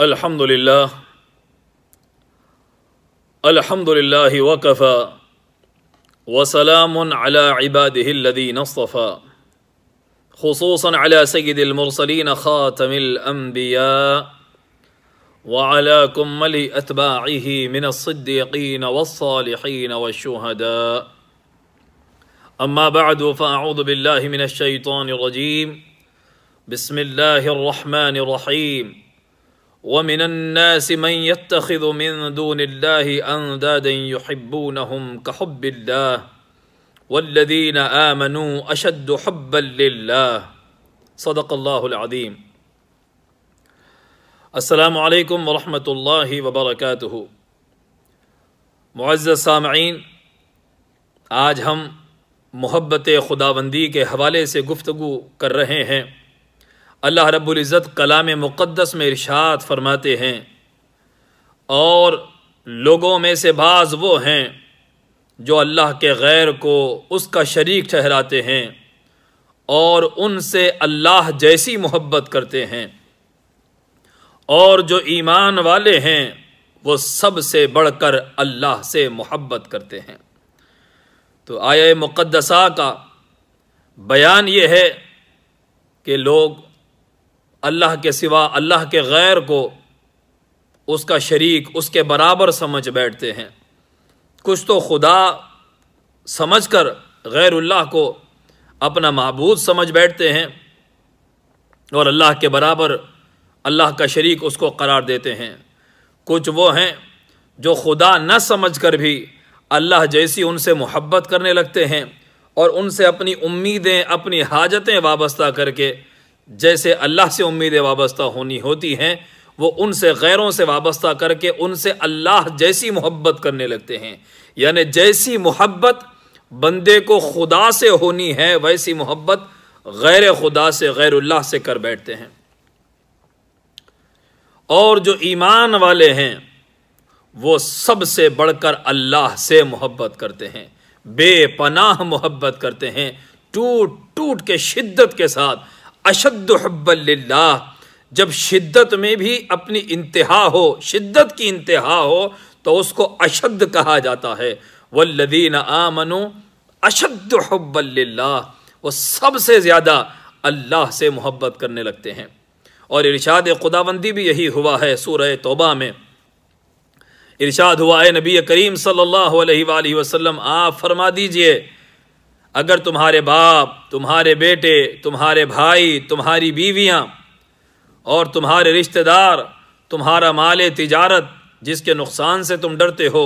الحمد لله الحمد لله وكفى وسلام على عباده الذين اصطفى خصوصا على سيد المرسلين خاتم الانبياء وعلى كمل اتباعه من الصديقين والصالحين والشهداء اما بعد فاعوذ بالله من الشيطان الرجيم بسم الله الرحمن الرحيم ومن الناس من يتخذ من دون الله اندادا يحبونهم كحب الله والذين امنوا اشد حبا لله صدق الله العظيم السلام عليكم ورحمة الله وبركاته معزز सामعीन آج ہم محبت خداوندی کے حوالے سے گفتگو کر رہے ہیں अल्लाह रबुल्ज़त कलाम मुक़दस में इरशाद फरमाते हैं और लोगों में से बाज़ वो हैं जो अल्लाह के गैर को उसका शरीक ठहराते हैं और उनसे अल्लाह जैसी मोहब्बत करते हैं और जो ईमान वाले हैं वो सबसे बढ़कर अल्लाह से मोहब्बत करते हैं तो आया मुक़दसा का बयान ये है कि लोग अल्लाह के सिवा अल्लाह के गैर को उसका शरीक उसके बराबर समझ बैठते हैं कुछ तो खुदा समझ कर गैर अल्लाह को अपना महबूद समझ बैठते हैं और अल्लाह के बराबर अल्लाह का शरीक उसको करार देते हैं कुछ वो हैं जो खुदा न समझ कर भी अल्लाह जैसी उनसे मोहब्बत करने लगते हैं और उनसे अपनी उम्मीदें अपनी हाजतें वाबस्ता करके जैसे अल्लाह से उम्मीद वाबस्ता होनी होती हैं वो उनसे गैरों से वाबस्ता करके उनसे अल्लाह जैसी मोहब्बत करने लगते हैं यानी जैसी मोहब्बत बंदे को खुदा से होनी है वैसी मोहब्बत गैर खुदा से गैरुल्लाह से कर बैठते हैं और जो ईमान वाले हैं वो सबसे बढ़कर अल्लाह से मोहब्बत करते हैं बेपनाह मोहब्बत करते हैं टूट टूट के शिद्दत के साथ अशद हब्बल्ला जब शिद्दत में भी अपनी इंतहा हो शिद्दत की इंतहा हो तो उसको अशद कहा जाता है वल्लदीन आमनो अशद हब्बल्ला वो सबसे ज़्यादा अल्लाह से मोहब्बत करने लगते हैं और इरशाद खुदाबंदी भी यही हुआ है सूर तोबा में इरशाद हुआ है नबी करीम सल्लल्लाहु अलैहि वसल्लम आप फरमा दीजिए अगर तुम्हारे बाप तुम्हारे बेटे तुम्हारे भाई तुम्हारी बीवियाँ और तुम्हारे रिश्तेदार तुम्हारा माल तिजारत जिसके नुकसान से तुम डरते हो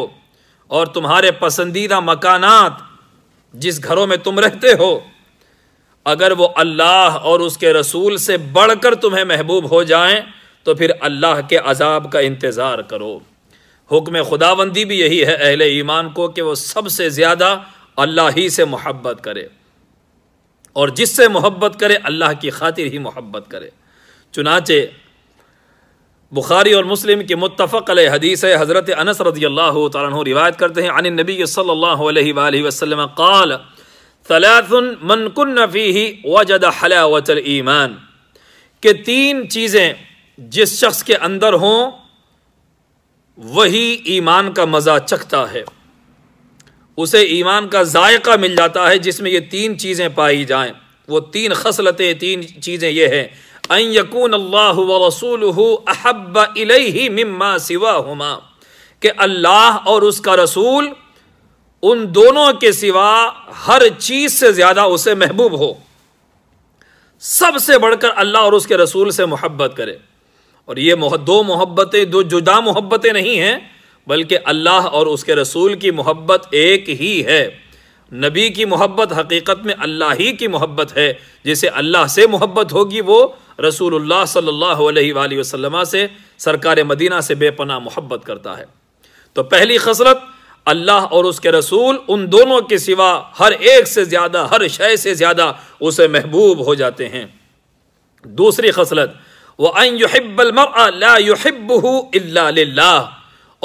और तुम्हारे पसंदीदा मकानात जिस घरों में तुम रहते हो अगर वो अल्लाह और उसके रसूल से बढ़कर तुम्हें महबूब हो जाएं तो फिर अल्लाह के अजाब का इंतज़ार करो हुक्म खुदाबंदी भी यही है अहले ईमान को कि वो सबसे ज़्यादा अल्लाह ही से मोहब्बत करे और जिससे मोहब्बत करे अल्लाह की खातिर ही मोहब्बत करे चुनाचे बुखारी और मुस्लिम के अल हदीस है हज़रत अनस रजी अल्लाह रिवायत करते हैं अन नबी सल्ला वसलम काल तलातन मनकुन नफ़ी ही वजद हलावतल ईमान के तीन चीज़ें जिस शख्स के अंदर हों वही ईमान का मज़ा चखता है उसे ईमान का जायका मिल जाता है जिसमें ये तीन चीज़ें पाई जाएं वो तीन खसलतें तीन चीज़ें ये हैं अं यकून अल्लाह रसूल अहब इलही सिवा हुमा कि अल्लाह और उसका रसूल उन दोनों के सिवा हर चीज़ से ज़्यादा उसे महबूब हो सबसे बढ़कर अल्लाह और उसके रसूल से मोहब्बत करे और ये दो मोहब्बतें दो जुदा मोहब्बतें नहीं हैं बल्कि अल्लाह और उसके रसूल की मोहब्बत एक ही है नबी की मोहब्बत हकीकत में अल्लाह ही की मोहब्बत है जिसे अल्लाह से मोहब्बत होगी वो रसूलुल्लाह सल्लल्लाहु अलैहि वसल्लम से सरकार मदीना से बेपना मोहब्बत करता है तो पहली खसरत अल्लाह और उसके रसूल उन दोनों के सिवा हर एक से ज़्यादा हर शय से ज़्यादा उसे महबूब हो जाते हैं दूसरी खसरत वह अन युहिब्बल मरबू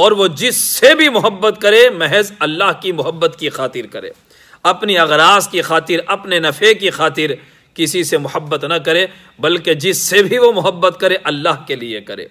और वो जिससे भी मोहब्बत करे महज अल्लाह की मोहब्बत की खातिर करे अपनी अगराज की खातिर अपने नफ़े की खातिर किसी से मोहब्बत ना करे बल्कि जिससे भी वो मोहब्बत करे अल्लाह के लिए करे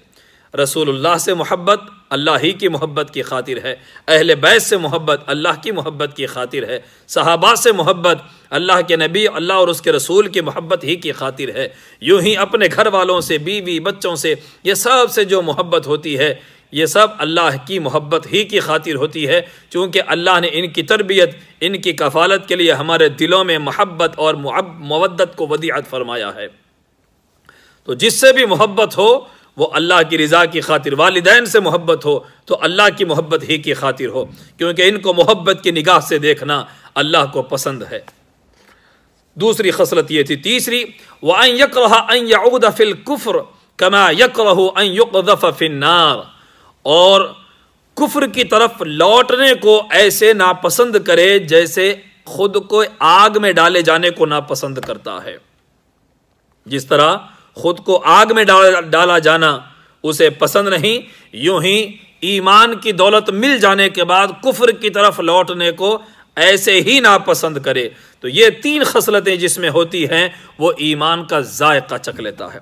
रसूलुल्लाह से मोहब्बत अल्लाह ही की मोहब्बत की खातिर है अहल बैस से मोहब्बत अल्लाह की मोहब्बत की खातिर है सहाबा से मोहब्बत अल्लाह के नबी अल्लाह और उसके रसूल की मोहब्बत ही की खातिर है यूँ ही अपने घर वालों से बीवी बच्चों से ये सब से जो मोहब्बत होती है ये सब अल्लाह की मोहब्बत ही की खातिर होती है चूँकि अल्लाह ने इनकी तरबियत इनकी कफालत के लिए हमारे दिलों में महब्बत और मवदत को वदियात फरमाया है तो जिससे भी मोहब्बत हो वो अल्लाह की रज़ा की खातिर वालदेन से मोहब्बत हो तो अल्लाह की मोहब्बत ही की खातिर हो क्योंकि इनको मोहब्बत की निगाह से देखना अल्लाह को पसंद है दूसरी खसलत ये थी तीसरी व यक रहा फिल कुफ़र कमा यक रहो नार और कुफर की तरफ लौटने को ऐसे नापसंद करे जैसे खुद को आग में डाले जाने को नापसंद करता है जिस तरह खुद को आग में डाल डाला जाना उसे पसंद नहीं यूं ही ईमान की दौलत मिल जाने के बाद कुफर की तरफ लौटने को ऐसे ही नापसंद करे तो ये तीन खसलतें जिसमें होती हैं वो ईमान का जायका चख लेता है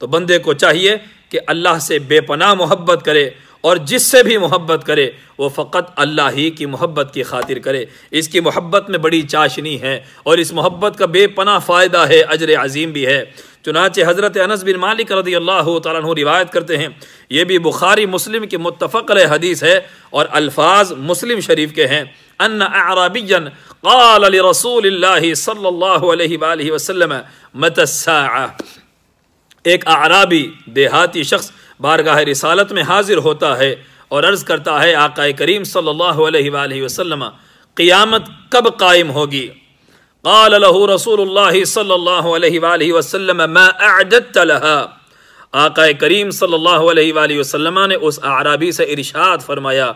तो बंदे को चाहिए कि अल्लाह से बेपनाह मोहब्बत करे और जिससे भी मोहब्बत करे वो फ़क़त अल्लाह ही की मोहब्बत की खातिर करे इसकी मोहब्बत में बड़ी चाशनी है और इस मोहब्बत का बेपना फ़ायदा है अजर अजीम भी है चुनाचे हज़रत अनस बिन मालिक रदी अल्लाह तु रिवायत करते हैं ये भी बुखारी मुस्लिम की मुतफ़र हदीस है और अल्फाज मुस्लिम शरीफ के हैं अन अराबियन قال لرسول الله صلى الله عليه وسلم متى एक आराबी देहाती शख्स बारगाह रिसालत में हाजिर होता है और अर्ज़ करता है आकाए करीम सल्लल्लाहु अलैहि वसल्लम क़ियामत कब कायम होगी قال له رسول الله صلى الله عليه واله وسلم ما اعددت لها आका करीम सल्लल्लाहु وسلم نے ने उस आरबी से فرمایا फरमाया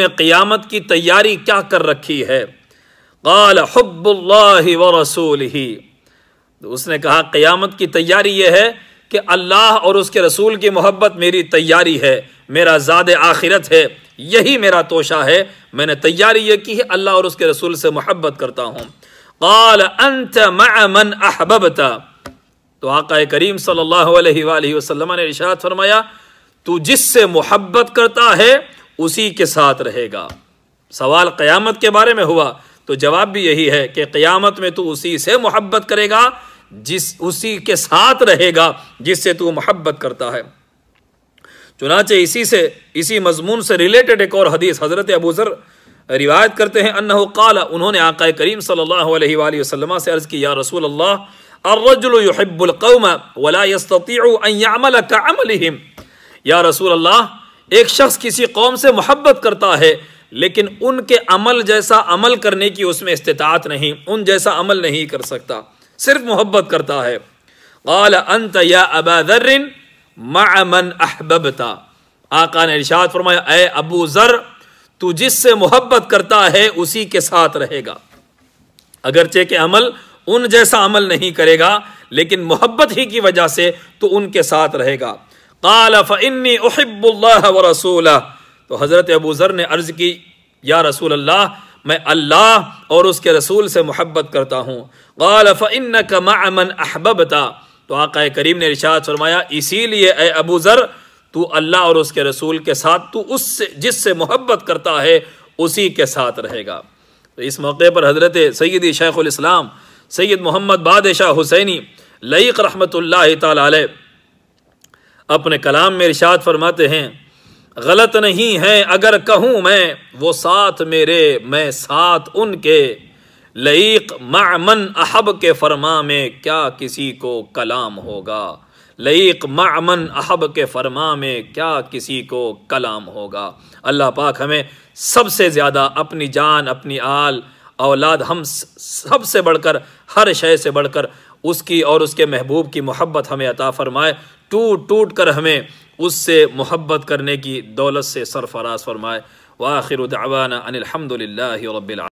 نے क़ियामत की तैयारी क्या कर रखी है قال حب व रसूल ही तो उसने कहा क़ियामत की तैयारी यह है कि अल्लाह और उसके रसूल की मोहब्बत मेरी तैयारी है मेरा ज़ाद आखिरत है यही मेरा तोशा है मैंने तैयारी ये की है अल्लाह और उसके रसूल से मोहब्बत करता हूँ काल अंत मन अहबबता तो आका करीम सल्लल्लाहु अलैहि वसल्लम ने इशात फरमाया तू जिससे मोहब्बत करता है उसी के साथ रहेगा सवाल क्यामत के बारे में हुआ तो जवाब भी यही है कि क्यामत में तू उसी से मोहब्बत करेगा जिस उसी के साथ रहेगा जिससे तू मोहब्बत करता है चुनाचे इसी से इसी मजमून से रिलेटेड एक और हदीस हज़रत अबूजर रिवायत करते हैं अन्ना काला उन्होंने आकाय करीम सल्लल्लाहु से अर्ज़ की या रसूल अल्लाह या रसूल अल्लाह एक शख्स किसी कौम से मोहब्बत करता है लेकिन उनके अमल जैसा अमल करने की उसमें इस्तात नहीं उन जैसा अमल नहीं कर सकता सिर्फ मोहब्बत करता है काल अंत या अबा दर्रिन मन अहबबता आका ने इर्शाद फरमाया ए अबू ज़र तू जिससे मोहब्बत करता है उसी के साथ रहेगा अगरचे के अमल उन जैसा अमल नहीं करेगा लेकिन मोहब्बत ही की वजह से तो उनके साथ रहेगा काल फ़िन्नी उहब्बुल्लाह व रसूल तो हज़रत अबू ज़र ने अर्ज़ की या रसूल अल्लाह मैं अल्लाह और उसके रसूल से मोहब्बत करता हूँ गाल फ़िन कमामन अहबता तो आका करीम ने रिशात फरमाया इसीलिए ए अबू ज़र तू अल्लाह और उसके रसूल के साथ तू उससे जिससे मोहब्बत करता है उसी के साथ रहेगा तो इस मौके पर हज़रत शेख शेख़ुलस्लाम सैद मोहम्मद बादशाह हुसैनी लईक रहमत ला अपने कलाम में रिशात फरमाते हैं गलत नहीं है अगर कहूँ मैं वो साथ मेरे मैं साथ उनके लईक मामन अहब के फरमा में क्या किसी को कलाम होगा लईक मामन अहब के फरमा में क्या किसी को कलाम होगा अल्लाह पाक हमें सबसे ज़्यादा अपनी जान अपनी आल औलाद हम सबसे बढ़कर हर शय से बढ़कर उसकी और उसके महबूब की मोहब्बत हमें अता फरमाए टूट टूट कर हमें उससे मोहब्बत करने की दौलत से सरफराज फरमाए वाखिर दावाना अनिलहमदिल्ला रबिल